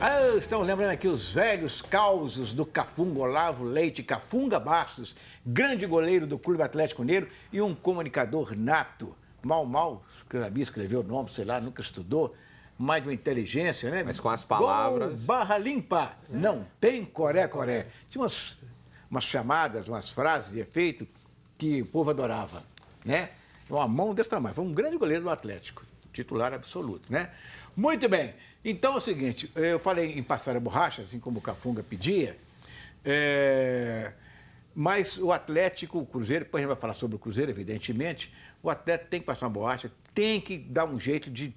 Ah, estamos lembrando aqui os velhos causos do Cafunga Olavo Leite, Cafunga Bastos, grande goleiro do Clube Atlético Mineiro e um comunicador nato. Mal, mal, escreveu, escreveu o nome, sei lá, nunca estudou, mais de uma inteligência, né? Mas com as palavras... Gol, barra limpa, é. não tem coré-coré. Tinha umas, umas chamadas, umas frases de efeito que o povo adorava, né? Uma mão desse tamanho, foi um grande goleiro do Atlético, titular absoluto, né? Muito bem. Então é o seguinte, eu falei em passar a borracha, assim como o Cafunga pedia, é... mas o Atlético, o Cruzeiro, depois a gente vai falar sobre o Cruzeiro, evidentemente, o Atlético tem que passar uma borracha, tem que dar um jeito de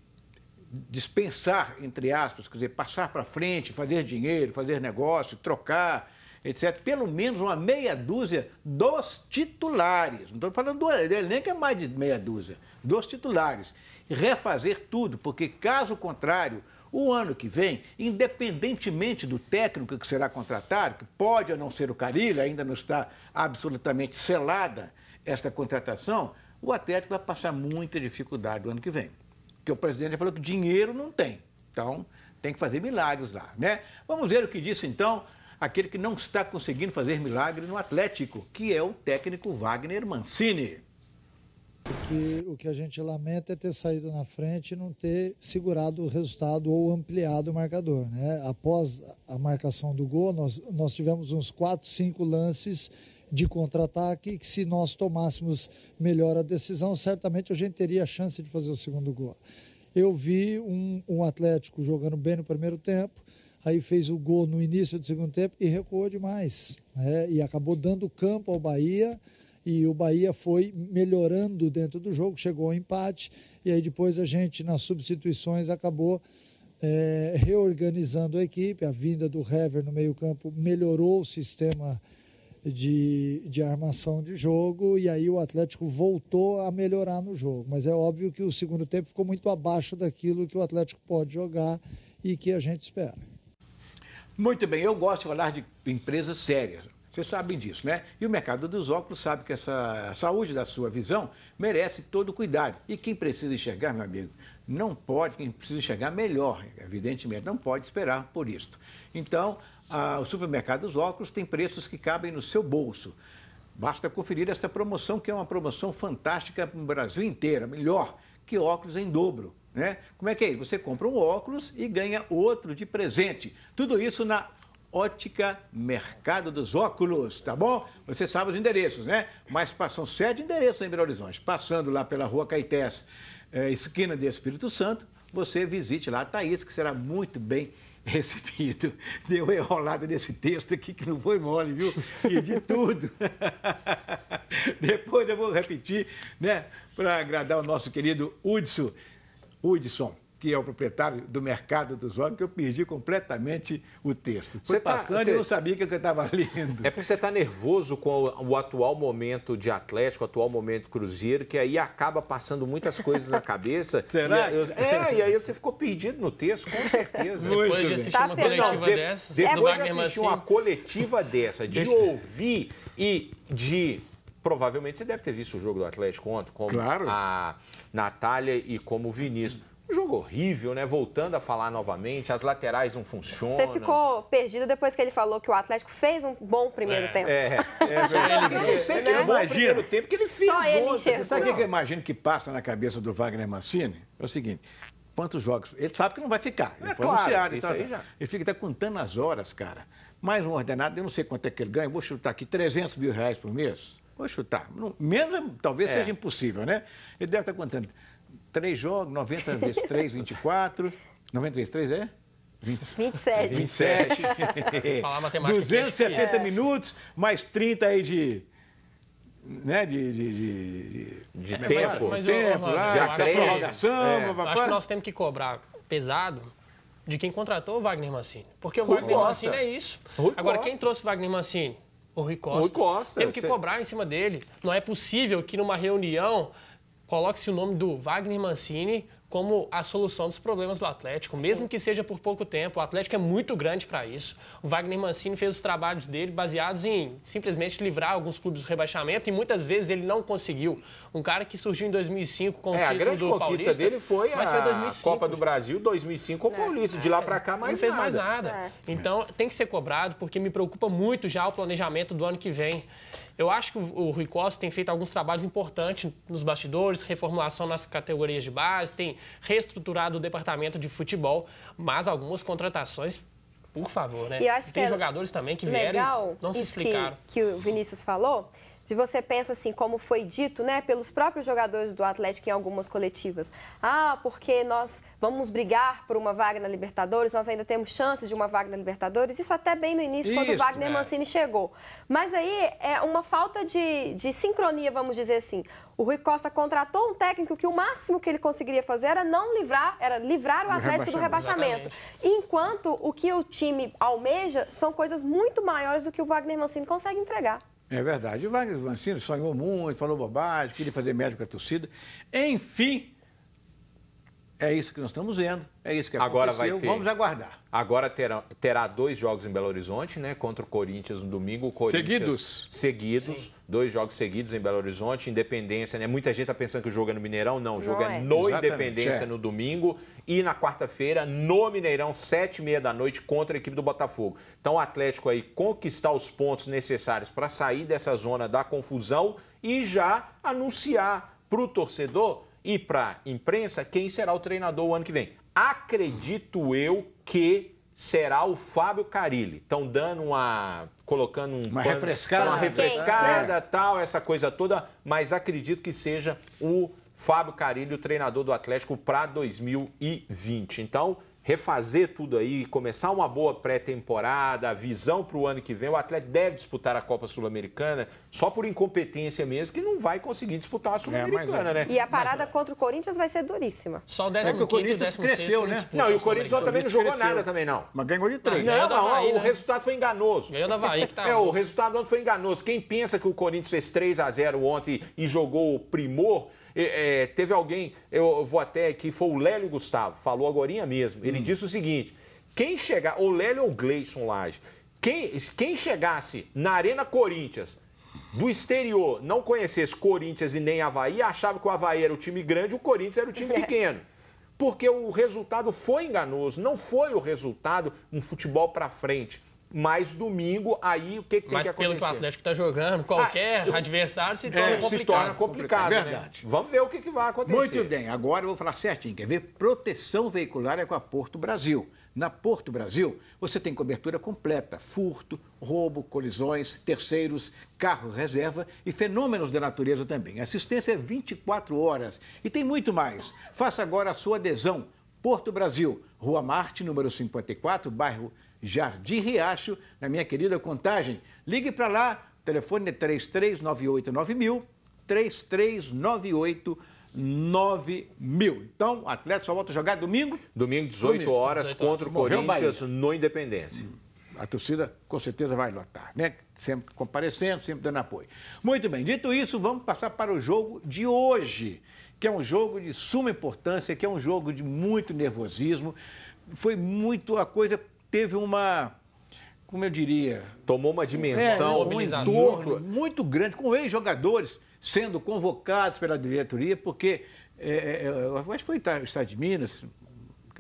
dispensar, entre aspas, quer dizer, passar para frente, fazer dinheiro, fazer negócio, trocar, etc. Pelo menos uma meia dúzia dos titulares. Não estou falando do que é mais de meia dúzia. Dos titulares. Refazer tudo, porque caso contrário, o ano que vem, independentemente do técnico que será contratado, que pode ou não ser o Carilho, ainda não está absolutamente selada esta contratação, o Atlético vai passar muita dificuldade o ano que vem. Porque o presidente já falou que dinheiro não tem. Então, tem que fazer milagres lá, né? Vamos ver o que disse então aquele que não está conseguindo fazer milagre no Atlético, que é o técnico Wagner Mancini que o que a gente lamenta é ter saído na frente e não ter segurado o resultado ou ampliado o marcador. Né? Após a marcação do gol, nós, nós tivemos uns 4, 5 lances de contra-ataque que se nós tomássemos melhor a decisão, certamente a gente teria a chance de fazer o segundo gol. Eu vi um, um Atlético jogando bem no primeiro tempo, aí fez o gol no início do segundo tempo e recuou demais. Né? E acabou dando campo ao Bahia e o Bahia foi melhorando dentro do jogo, chegou ao empate, e aí depois a gente, nas substituições, acabou é, reorganizando a equipe. A vinda do Hever no meio-campo melhorou o sistema de, de armação de jogo, e aí o Atlético voltou a melhorar no jogo. Mas é óbvio que o segundo tempo ficou muito abaixo daquilo que o Atlético pode jogar e que a gente espera. Muito bem, eu gosto de falar de empresas sérias vocês sabem disso, né? E o mercado dos óculos sabe que essa a saúde da sua visão merece todo o cuidado. E quem precisa enxergar, meu amigo, não pode, quem precisa enxergar melhor, evidentemente, não pode esperar por isso. Então, a, o supermercado dos óculos tem preços que cabem no seu bolso. Basta conferir esta promoção, que é uma promoção fantástica no Brasil inteiro, melhor que óculos em dobro. Né? Como é que é? Você compra um óculos e ganha outro de presente. Tudo isso na Ótica Mercado dos Óculos, tá bom? Você sabe os endereços, né? Mas passam sete endereços em Belo Horizonte. Passando lá pela Rua Caetés, eh, esquina de Espírito Santo, você visite lá a Thaís, que será muito bem recebido. Deu uma enrolada nesse texto aqui que não foi mole, viu? E de tudo. Depois eu vou repetir, né? Para agradar o nosso querido Hudson. Hudson que é o proprietário do mercado dos órgãos, que eu perdi completamente o texto. você tá- passando tá, você... e não sabia que eu estava lendo. É porque você está nervoso com o, o atual momento de Atlético, o atual momento Cruzeiro, que aí acaba passando muitas coisas na cabeça. Será? E eu, é, e aí você ficou perdido no texto, com certeza. Muito depois de assistir tá uma sendo. coletiva dessa, de, depois de assistir assim... uma coletiva dessa, de Deixa... ouvir e de provavelmente você deve ter visto o jogo do Atlético ontem, como claro. a Natália e como o Vinícius. Jogo horrível, né? Voltando a falar novamente, as laterais não funcionam. Você ficou perdido depois que ele falou que o Atlético fez um bom primeiro é, tempo. É, é eu sei que é bom primeiro tempo, que ele fez Só ele enxergou. Sabe o que, eu imagino que passa na cabeça do Wagner Mancini? É o seguinte, quantos jogos... Ele sabe que não vai ficar, ele é, foi claro, anunciado. Isso ele, então, tá, assim, ele fica até contando as horas, cara. Mais um ordenado, eu não sei quanto é que ele ganha, vou chutar aqui 300 mil reais por mês. Vou chutar. Menos, talvez é. seja impossível, né? Ele deve estar contando três jogos, 90 vezes 3, 24. 90 vezes 3 é? 27. 27. Falar matemática 270 é. minutos, mais 30 aí de né, de, de, de, de mas, tempo, mas, mas tempo eu, lá, de prorrogação. É. Acho que nós temos que cobrar pesado de quem contratou o Wagner Mancini. Porque o Rui Wagner Costa. Mancini é isso. Rui Agora, Costa. quem trouxe o Wagner Mancini? O Rui Costa. Rui Costa. Temos que cobrar em cima dele. Não é possível que numa reunião coloque-se o nome do Wagner Mancini como a solução dos problemas do Atlético, mesmo que seja por pouco tempo. O Atlético é muito grande para isso. O Wagner Mancini fez os trabalhos dele baseados em simplesmente livrar alguns clubes do rebaixamento e muitas vezes ele não conseguiu. Um cara que surgiu em 2005 com é, o título a grande do conquista Paulista, dele foi a foi 2005, Copa do Brasil 2005 o é, Paulista. de lá é, para cá mais não fez nada. mais nada. É. Então tem que ser cobrado porque me preocupa muito já o planejamento do ano que vem. Eu acho que o Rui Costa tem feito alguns trabalhos importantes nos bastidores, reformulação nas categorias de base, tem reestruturado o departamento de futebol, mas algumas contratações por favor, né? E acho tem que é jogadores também que vieram legal e não se explicaram. Que, que o Vinícius falou de você pensa assim, como foi dito, né, pelos próprios jogadores do Atlético em algumas coletivas. Ah, porque nós vamos brigar por uma vaga na Libertadores, nós ainda temos chances de uma vaga na Libertadores. Isso até bem no início, quando o Wagner né? Mancini chegou. Mas aí é uma falta de, de sincronia, vamos dizer assim. O Rui Costa contratou um técnico que o máximo que ele conseguiria fazer era não livrar, era livrar o Atlético do rebaixamento. Enquanto o que o time almeja são coisas muito maiores do que o Wagner Mancini consegue entregar. É verdade. O Wagner Mancini sonhou muito, falou bobagem, queria fazer médico com a torcida. Enfim, é isso que nós estamos vendo, é isso que aconteceu. Agora vai ter, Vamos aguardar. Agora terá, terá dois jogos em Belo Horizonte, né? Contra o Corinthians no domingo. Corinthians, seguidos. Seguidos. Sim. Dois jogos seguidos em Belo Horizonte. Independência, né? Muita gente está pensando que o jogo é no Mineirão. Não, o jogo é Não é. é. no Exatamente, Independência é. no domingo. E na quarta-feira, no Mineirão, sete e meia da noite, contra a equipe do Botafogo. Então o Atlético aí conquistar os pontos necessários para sair dessa zona da confusão e já anunciar para o torcedor e para a imprensa quem será o treinador o ano que vem. Acredito eu que será o Fábio Carilli. Estão dando uma. colocando um. Uma refrescada. Uma refrescada, é. tal, essa coisa toda, mas acredito que seja o Fábio Carilli, o treinador do Atlético, para 2020. Então, refazer tudo aí, começar uma boa pré-temporada, a visão para o ano que vem. O Atlético deve disputar a Copa Sul-Americana, só por incompetência mesmo, que não vai conseguir disputar a é, Sul-Americana, é, né? E a parada mas, contra o Corinthians vai ser duríssima. Só o 15 é o Corinthians cresceu, né? Não, e o Corinthians também não jogou cresceu. nada também, não. Mas ganhou de três. Não, não, não o né? resultado foi enganoso. Ganhou da Bahia, que tá... É, o resultado ontem foi enganoso. Quem pensa que o Corinthians fez 3 a 0 ontem e jogou o primor... É, é teve alguém, eu vou até que foi o Lélio Gustavo, falou agora mesmo. Ele ele disse o seguinte: quem chegar, ou Lélio ou Gleison Lage, quem, quem chegasse na Arena Corinthians do exterior não conhecesse Corinthians e nem Havaí, achava que o Havaí era o time grande o Corinthians era o time é. pequeno. Porque o resultado foi enganoso, não foi o resultado um futebol para frente. Mas domingo, aí o que, que tem que acontecer? Mas pelo que o Atlético está jogando, qualquer ah, eu, adversário se é, torna é, complicado. Se torna complicado, é Verdade. Né? Vamos ver o que, que, vai acontecer. Muito bem, agora eu vou falar certinho. Quer ver? Proteção veicular é com a Porto Brasil. Na Porto Brasil, você tem cobertura completa: furto, roubo, colisões, terceiros, carro reserva e fenômenos da natureza também. Assistência é 24 horas e tem muito mais. Faça agora a sua adesão. Porto Brasil, Rua Marte, número 54, bairro Jardim Riacho, na minha querida Contagem. Ligue para lá, o telefone é 33989000, 3398 9 mil. Então, o atleta só volta a jogar domingo? Domingo, 18 domingo, horas, contra o Corinthians no Independência. A torcida com certeza vai lotar, né? Sempre comparecendo, sempre dando apoio. Muito bem, dito isso, vamos passar para o jogo de hoje, que é um jogo de suma importância, que é um jogo de muito nervosismo. Foi muito a coisa teve uma, como eu diria... Tomou uma dimensão, é, um entorno muito grande, com ex-jogadores sendo convocados pela diretoria, porque, é, é, é acho que foi o Estado de Minas,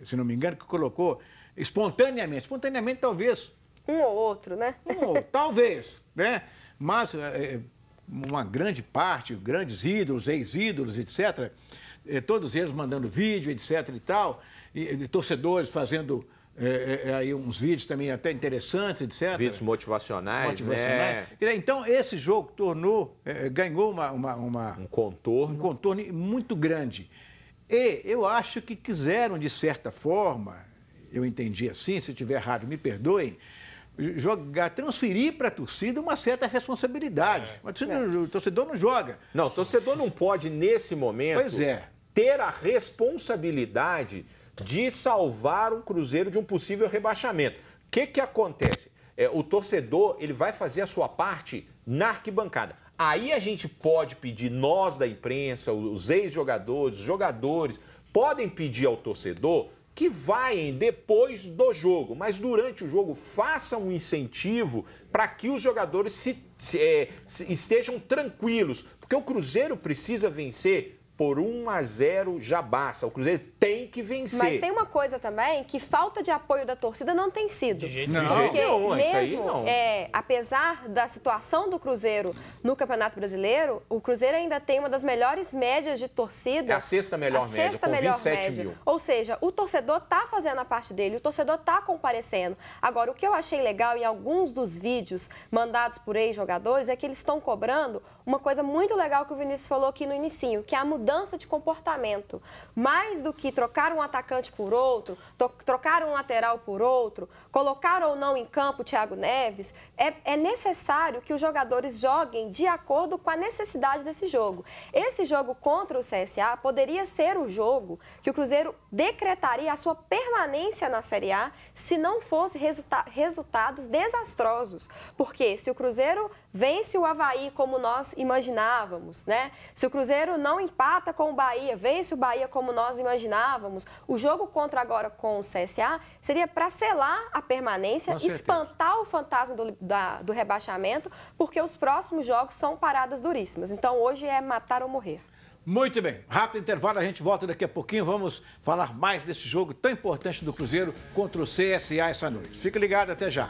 se não me engano, que colocou espontaneamente, espontaneamente talvez... Um ou outro, né? Um ou, talvez, né? Mas é, é, uma grande parte, grandes ídolos, ex-ídolos, etc., é, todos eles mandando vídeo, etc. e tal, e, e torcedores fazendo é, é, é, aí uns vídeos também até interessantes, etc. Vídeos motivacionais, né? motivacionais. Né? Então, esse jogo tornou, é, é, ganhou uma, uma, uma, um contorno. Um contorno muito grande. E eu acho que quiseram, de certa forma, eu entendi assim, se estiver errado, me perdoem, jogar, transferir para a torcida uma certa responsabilidade. É. Mas o torcedor não joga. Não, o torcedor não pode, nesse momento, é. ter a responsabilidade de salvar um Cruzeiro de um possível rebaixamento. O que, que acontece? É, o torcedor ele vai fazer a sua parte na arquibancada. Aí a gente pode pedir, nós da imprensa, os ex-jogadores, os jogadores, podem pedir ao torcedor que vaiem depois do jogo, mas durante o jogo faça um incentivo para que os jogadores se, se, é, se, estejam tranquilos, porque o Cruzeiro precisa vencer por 1 a 0 já basta. O Cruzeiro tem que vencer. Mas tem uma coisa também que falta de apoio da torcida não tem sido. De jeito, nenhum. Porque não, mesmo, É, apesar da situação do Cruzeiro no Campeonato Brasileiro, o Cruzeiro ainda tem uma das melhores médias de torcida. É a sexta melhor a média, sexta com melhor 27 média. mil. Ou seja, o torcedor tá fazendo a parte dele, o torcedor tá comparecendo. Agora, o que eu achei legal em alguns dos vídeos mandados por ex-jogadores é que eles estão cobrando uma coisa muito legal que o Vinícius falou aqui no inicinho, que é a mudança mudança de comportamento. Mais do que trocar um atacante por outro, trocar um lateral por outro, colocar ou não em campo o Thiago Neves, é, é necessário que os jogadores joguem de acordo com a necessidade desse jogo. Esse jogo contra o CSA poderia ser o jogo que o Cruzeiro decretaria a sua permanência na Série A se não fosse resulta resultados desastrosos. Porque se o Cruzeiro vence o Havaí como nós imaginávamos, né? Se o Cruzeiro não empata empata com o Bahia, vence o Bahia como nós imaginávamos, o jogo contra agora com o CSA seria para selar a permanência, espantar o fantasma do, da, do rebaixamento, porque os próximos jogos são paradas duríssimas. Então hoje é matar ou morrer. Muito bem, rápido intervalo, a gente volta daqui a pouquinho. Vamos falar mais desse jogo tão importante do Cruzeiro contra o CSA essa noite. Fica ligado, até já.